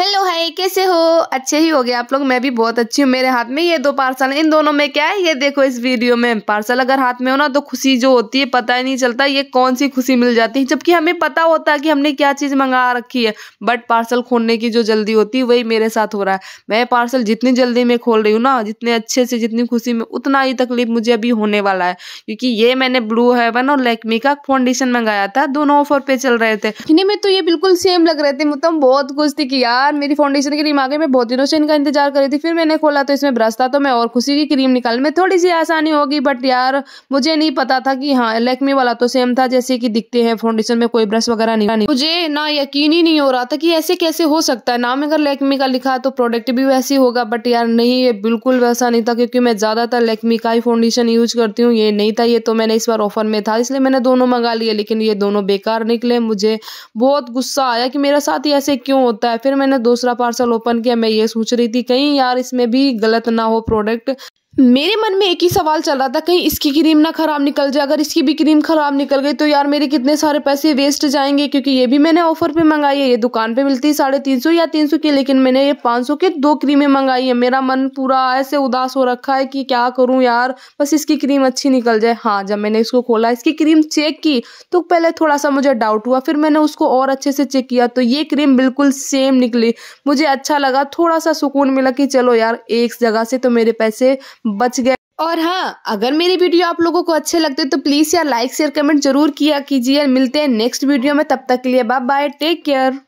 hello hi कैसे हो अच्छे ही हो गए आप लोग मैं भी बहुत अच्छी हूँ मेरे हाथ में ये दो पार्सल इन दोनों में क्या है ये देखो इस वीडियो में पार्सल अगर हाथ में हो ना तो खुशी जो होती है पता ही नहीं चलता ये कौन सी खुशी मिल जाती है जबकि हमें पता होता है कि हमने क्या चीज़ मंगा रखी है बट पार्सल खोलने की जो जल्दी होती है वही मेरे साथ हो रहा है मैं पार्सल जितनी जल्दी मैं खोल रही हूँ ना जितने अच्छे से जितनी खुशी में उतना ही तकलीफ मुझे अभी होने वाला है क्योंकि ये मैंने ब्लू हेवन और लेकमी का फाउंडेशन मंगाया था दोनों ऑफर पे चल रहे थे में तो ये बिल्कुल सेम लग रहे थे मतलब बहुत खुश थी कि यार यार मेरी फाउंडेशन की क्रीम आ गई मैं बहुत दिनों से इनका इंतजार कर रही थी फिर मैंने खोला तो इसमें ब्रश था तो मैं और खुशी की क्रीम निकाल में थोड़ी सी आसानी होगी बट यार मुझे नहीं पता था कि हाँ लेकमी वाला तो सेम था जैसे कि दिखते हैं फाउंडेशन में कोई ब्रश वगैरह नहीं, मुझे ना यकीन ही नहीं हो रहा था कि ऐसे कैसे हो सकता है नाम अगर लेकमी का लिखा तो प्रोडक्ट भी वैसे ही होगा बट यार नहीं ये बिल्कुल वैसा नहीं था क्योंकि मैं ज़्यादातर लेकमी का ही फाउंडेशन यूज करती हूँ ये नहीं था ये तो मैंने इस बार ऑफर में था इसलिए मैंने दोनों मंगा लिए लेकिन ये दोनों बेकार निकले मुझे बहुत गुस्सा आया कि मेरा साथ ही ऐसे क्यों होता है फिर मैंने मैंने दूसरा पार्सल ओपन किया मैं ये सोच रही थी कहीं यार इसमें भी गलत ना हो प्रोडक्ट मेरे मन में एक ही सवाल चल रहा था कहीं इसकी क्रीम ना खराब निकल जाए अगर इसकी भी क्रीम खराब निकल गई तो यार मेरे कितने सारे पैसे वेस्ट जाएंगे क्योंकि ये भी मैंने ऑफर पे मंगाई है ये दुकान पे मिलती है साढ़े तीन सौ या तीन सौ की लेकिन मैंने ये पाँच सौ के दो क्रीमें मंगाई है मेरा मन पूरा ऐसे उदास हो रखा है कि क्या करूँ यार बस इसकी क्रीम अच्छी निकल जाए हाँ जब मैंने इसको खोला इसकी क्रीम चेक की तो पहले थोड़ा सा मुझे डाउट हुआ फिर मैंने उसको और अच्छे से चेक किया तो ये क्रीम बिल्कुल सेम निकली मुझे अच्छा लगा थोड़ा सा सुकून मिला कि चलो यार एक जगह से तो मेरे पैसे बच गए और हाँ अगर मेरी वीडियो आप लोगों को अच्छे लगते तो प्लीज यार लाइक शेयर कमेंट जरूर किया कीजिए मिलते हैं नेक्स्ट वीडियो में तब तक के लिए बाय बाय टेक केयर